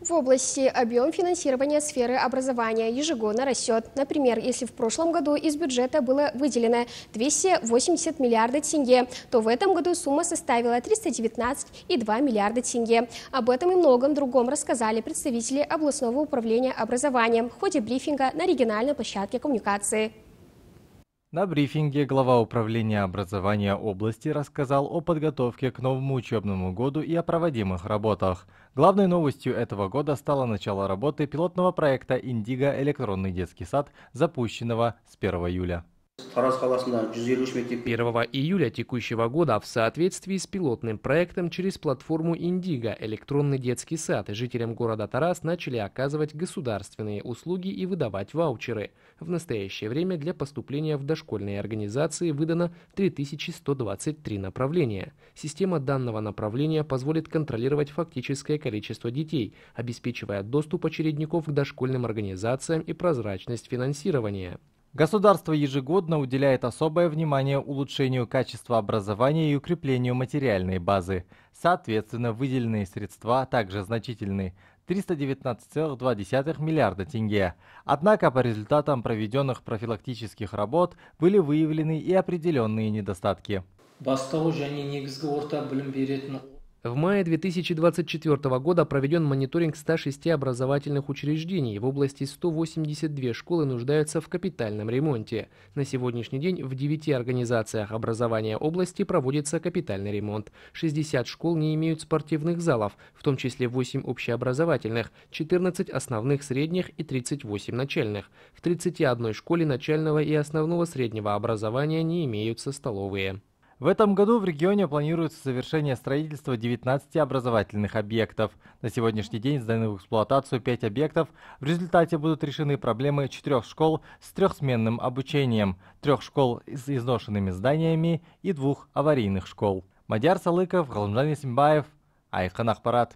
В области объем финансирования сферы образования ежегодно растет. Например, если в прошлом году из бюджета было выделено 280 миллиардов тенге, то в этом году сумма составила 319,2 миллиарда тенге. Об этом и многом другом рассказали представители областного управления образованием в ходе брифинга на региональной площадке коммуникации. На брифинге глава управления образования области рассказал о подготовке к новому учебному году и о проводимых работах. Главной новостью этого года стало начало работы пилотного проекта «Индиго. Электронный детский сад», запущенного с 1 июля. 1 июля текущего года в соответствии с пилотным проектом через платформу «Индиго» электронный детский сад жителям города Тарас начали оказывать государственные услуги и выдавать ваучеры. В настоящее время для поступления в дошкольные организации выдано 3123 направления. Система данного направления позволит контролировать фактическое количество детей, обеспечивая доступ очередников к дошкольным организациям и прозрачность финансирования. Государство ежегодно уделяет особое внимание улучшению качества образования и укреплению материальной базы. Соответственно, выделенные средства также значительны 319,2 миллиарда тенге. Однако по результатам проведенных профилактических работ были выявлены и определенные недостатки. В мае 2024 года проведен мониторинг 106 образовательных учреждений. В области 182 школы нуждаются в капитальном ремонте. На сегодняшний день в 9 организациях образования области проводится капитальный ремонт. 60 школ не имеют спортивных залов, в том числе 8 общеобразовательных, 14 основных средних и 38 начальных. В 31 школе начального и основного среднего образования не имеются столовые. В этом году в регионе планируется завершение строительства 19 образовательных объектов. На сегодняшний день сданы в эксплуатацию 5 объектов. В результате будут решены проблемы четырех школ с трехсменным обучением, трех школ с изношенными зданиями и двух аварийных школ. Мадяр Салыков, Галымжан Исимбаев, Айхан Ахпарат.